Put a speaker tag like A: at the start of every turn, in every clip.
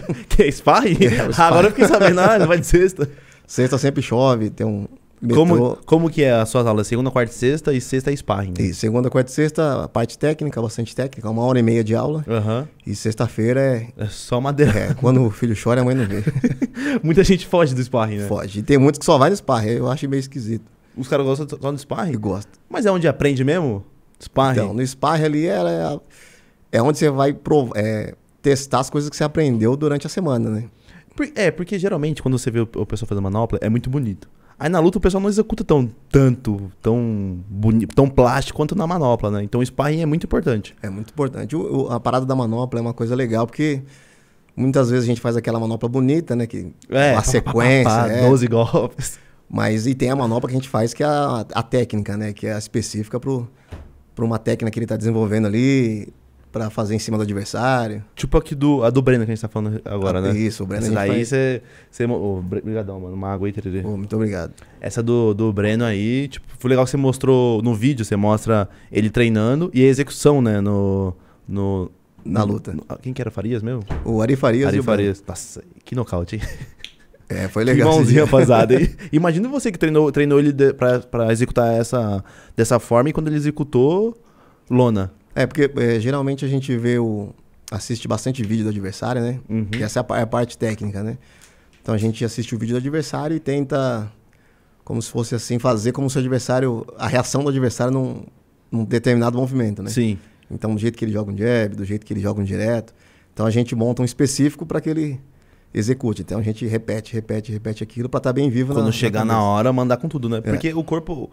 A: que é Sparring? É, Agora eu fiquei sabendo, ah, não vai de
B: sexta. Sexta sempre chove, tem um. Metrô. Como, como que é as suas aulas? Segunda, quarta e sexta e sexta é sparring. Né? E segunda, quarta e sexta, a parte técnica, bastante técnica, uma hora e meia de aula. Uhum. E sexta-feira é... é. só madeira. É, quando o filho chora, a mãe não vê. Muita gente foge do sparring, né? Foge. E tem muitos que só vai no sparring, eu acho meio esquisito. Os caras gostam só do sparring? Gosto. Mas é onde aprende mesmo? Sparring? Então, no sparring ali é, é onde você vai provar. É testar as coisas que você aprendeu
A: durante a semana, né? É, porque geralmente quando você vê o pessoal fazendo manopla, é muito bonito. Aí na luta o pessoal não executa tão tanto, tão bonito, tão plástico quanto na manopla, né? Então o
B: sparring é muito importante. É muito importante. O, o, a parada da manopla é uma coisa legal, porque muitas vezes a gente faz aquela manopla bonita, né? Que é, a sequência. Pá, pá, pá, é. 12 golpes. Mas e tem a manopla que a gente faz, que é a, a técnica, né? Que é específica pro, para uma técnica que ele está desenvolvendo ali para fazer em cima do adversário.
A: Tipo aqui do, a do Breno que a gente tá falando agora, ah, né? Isso, o Breno. Essa daí você. Faz... Obrigadão, oh, mano. Uma água aí, Tererê. Oh, muito obrigado. Essa do, do Breno aí, tipo, foi legal que você mostrou no vídeo, você mostra ele treinando e a execução, né? No. no na no, luta. No, quem que era Farias mesmo? O Ari Farias. Ari Farias. Nossa, que nocaute, hein? É, foi legal. Que mãozinha pesada. Imagina você que treinou, treinou ele de, pra, pra executar essa dessa forma e quando ele executou,
B: lona. É, porque é, geralmente a gente vê o. assiste bastante vídeo do adversário, né? Uhum. E essa é a, é a parte técnica, né? Então a gente assiste o vídeo do adversário e tenta, como se fosse assim, fazer como se o adversário. a reação do adversário num, num determinado movimento, né? Sim. Então, do jeito que ele joga um jab, do jeito que ele joga um direto. Então a gente monta um específico para aquele execute. Então a gente repete, repete, repete aquilo para estar tá bem vivo. Quando na, chegar na, na, hora,
A: mandar com tudo, né? É. Porque o corpo,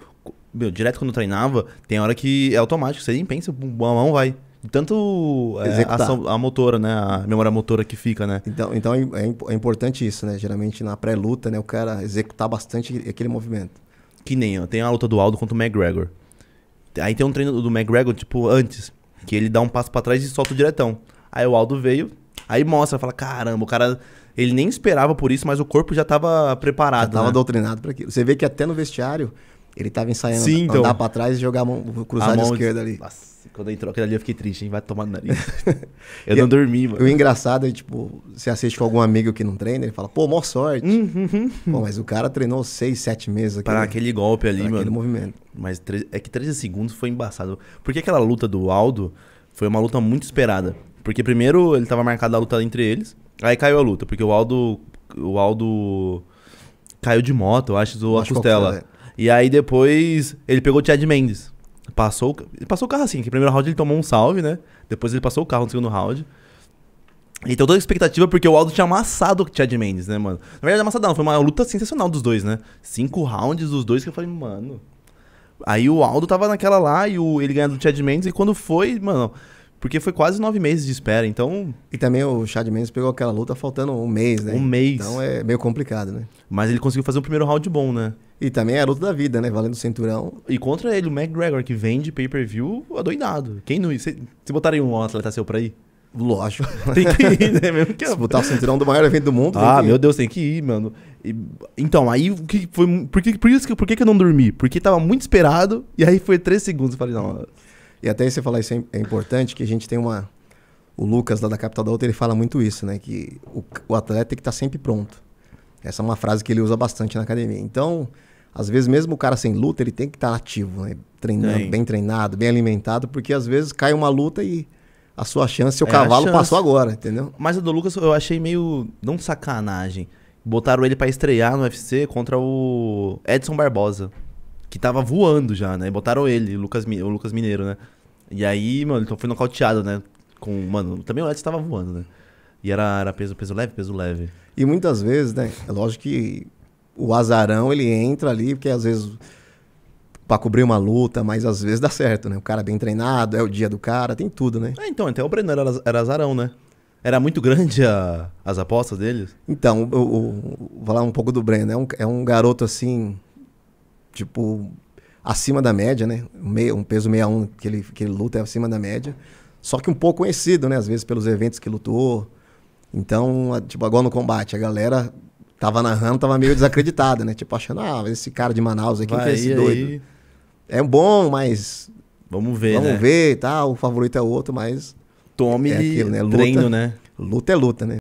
A: meu, direto quando treinava, tem hora que é automático, você nem pensa, a mão vai. Tanto é, a, ação, a motora, né? A memória motora que fica, né?
B: Então, então é, é, é importante isso, né? Geralmente na pré-luta, né? O cara executar bastante aquele
A: movimento. Que nem, ó, tem a luta do Aldo contra o McGregor. Aí tem um treino do McGregor, tipo, antes, que ele dá um passo para trás e solta o diretão. Aí o Aldo veio, aí mostra, fala, caramba, o cara ele nem esperava por isso, mas o corpo já estava preparado. Já tava né? doutrinado para aquilo. Você vê que
B: até no vestiário ele estava ensaiando Sim, então. andar pra trás e jogar a mão, cruzar a mão
A: esquerda ali. Nossa,
B: quando entrou aquele ali eu fiquei triste, hein? Vai tomar no nariz. eu não dormi, mano. O engraçado é, tipo, você assiste com algum amigo que não treina, ele fala, pô, mó sorte. Uhum. Pô, mas o cara treinou seis, sete meses
A: aqui. Para aquele golpe ali, pra mano. aquele movimento. Mas é que 13 segundos foi embaçado. Porque aquela luta do Aldo foi uma luta muito esperada. Porque primeiro ele estava marcado a luta entre eles. Aí caiu a luta, porque o Aldo. O Aldo. Caiu de moto, eu acho, do a costela. E aí depois ele pegou o Chad Mendes. Passou, passou o carro assim, que no primeiro round ele tomou um salve, né? Depois ele passou o carro no segundo round. E toda a expectativa, porque o Aldo tinha amassado o Chad Mendes, né, mano? Na verdade, amassado não, foi uma luta sensacional dos dois, né? Cinco rounds dos dois que eu falei, mano. Aí o Aldo tava naquela lá e o, ele ganhando do Chad Mendes, e quando foi, mano, porque foi quase nove meses de espera, então. E também o Chad Mendes pegou aquela luta
B: faltando um mês, né? Um mês. Então é meio complicado, né? Mas ele conseguiu fazer um primeiro round bom, né? E
A: também é a luta da vida, né? Valendo o cinturão. E contra ele, o McGregor, que vende pay-per-view, adoidado. Quem não. Se botarem um atleta seu pra ir? Lógico. tem que ir, né? Mesmo que... Se botar o cinturão do maior evento do mundo. Ah, meu Deus, tem que ir, mano. E, então, aí o que foi. Por, que, por isso que, por que, que eu não dormi? Porque tava muito esperado, e aí foi três segundos. Eu falei, não. E até você
B: falar isso é, é importante, que a gente tem uma. O Lucas, lá da Capital da Outra, ele fala muito isso, né? Que o, o atleta tem que estar tá sempre pronto. Essa é uma frase que ele usa bastante na academia. Então, às vezes, mesmo o cara sem luta, ele tem que estar tá ativo, né? Treinando, bem treinado, bem alimentado, porque às
A: vezes cai uma luta e
B: a sua chance, seu é, cavalo chance. passou agora,
A: entendeu? Mas a do Lucas eu achei meio. não sacanagem. Botaram ele para estrear no UFC contra o Edson Barbosa que tava voando já, né? E botaram ele, o Lucas, o Lucas Mineiro, né? E aí, mano, então foi nocauteado, né? Com, mano, também o Edson tava voando, né? E era, era peso, peso leve, peso leve. E muitas
B: vezes, né? É lógico que o azarão ele entra ali, porque às vezes para cobrir uma luta, mas às vezes dá certo, né? O cara é bem treinado, é o
A: dia do cara, tem tudo, né? É, então,
B: até o Breno era, era azarão, né?
A: Era muito grande a, as apostas deles?
B: Então, vou falar um pouco do Breno. É um, é um garoto assim, tipo, acima da média, né? Meio, um peso 61 que ele, que ele luta é acima da média. Só que um pouco conhecido, né? Às vezes pelos eventos que lutou. Então, a, tipo, agora no combate, a galera tava narrando, tava meio desacreditada, né? Tipo, achando, ah, esse cara de Manaus aqui que é esse doido. Aí? É bom, mas. Vamos ver. Vamos né? ver e tá? tal. O favorito é outro, mas. Tome é aquilo, né? Luta, treino, né? Luta é luta, né?